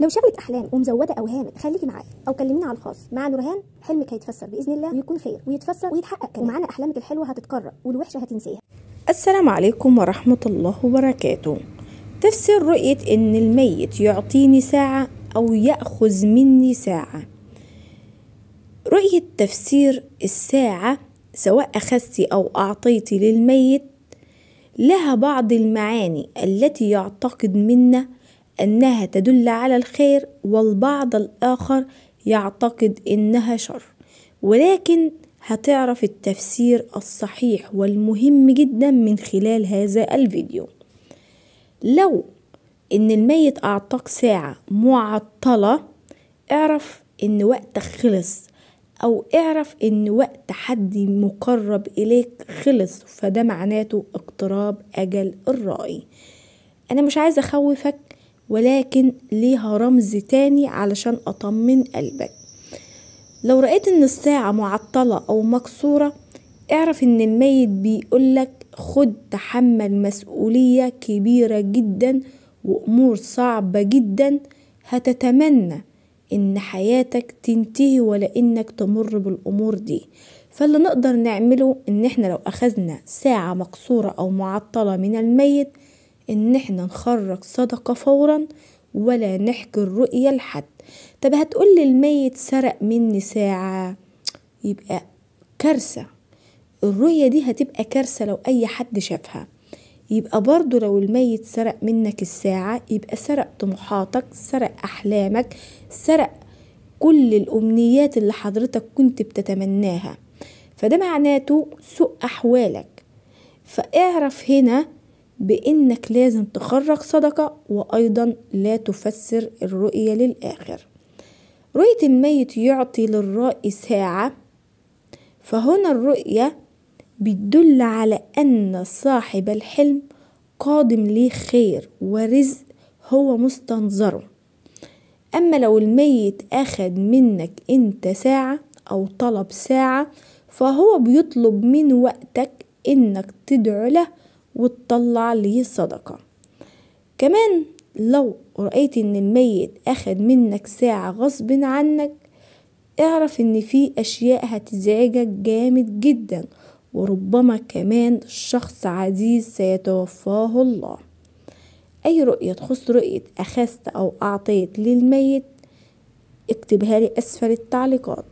لو شغلك احلام ومزوده اوهامك خليكي معايا او كلميني على الخاص مع نورهان حلمك هيتفسر باذن الله ويكون خير ويتفسر ويتحقق كمان ومعانا احلامك الحلوه هتتكرر والوحشه هتنساها السلام عليكم ورحمه الله وبركاته تفسير رؤيه ان الميت يعطيني ساعه او ياخذ مني ساعه رؤيه تفسير الساعه سواء اخذتي او اعطيتي للميت لها بعض المعاني التي يعتقد منا أنها تدل على الخير والبعض الآخر يعتقد إنها شر ولكن هتعرف التفسير الصحيح والمهم جدا من خلال هذا الفيديو لو إن الميت اعطاك ساعة معطلة اعرف إن وقتك خلص أو اعرف إن وقت حد مقرب إليك خلص فده معناته اقتراب أجل الرأي أنا مش عايزة أخوفك ولكن ليها رمز تاني علشان أطمن قلبك لو رأيت إن الساعة معطلة أو مكسورة اعرف إن الميت بيقولك خد تحمل مسؤولية كبيرة جدا وأمور صعبة جدا هتتمنى إن حياتك تنتهي ولا إنك تمر بالأمور دي فاللي نقدر نعمله إن إحنا لو أخذنا ساعة مكسورة أو معطلة من الميت ان احنا نخرج صدقة فورا ولا نحكي الرؤية لحد طب هتقولي الميت سرق مني ساعة يبقى كارثة الرؤية دي هتبقى كارثة لو اي حد شافها يبقى برضو لو الميت سرق منك الساعة يبقى سرق طموحاتك سرق أحلامك سرق كل الأمنيات اللي حضرتك كنت بتتمناها فده معناته سوء أحوالك فاعرف هنا بإنك لازم تخرج صدقة وأيضا لا تفسر الرؤية للآخر رؤية الميت يعطي للرأي ساعة فهنا الرؤية بتدل على أن صاحب الحلم قادم ليه خير ورزق هو مستنظره أما لو الميت أخد منك أنت ساعة أو طلب ساعة فهو بيطلب من وقتك إنك تدعو له وتطلع ليه صدقة كمان لو رأيت ان الميت اخد منك ساعة غصب عنك اعرف ان في اشياء هتزعجك جامد جدا وربما كمان شخص عزيز سيتوفاه الله اي رؤية تخص رؤية اخذت او اعطيت للميت اكتبها لي اسفل التعليقات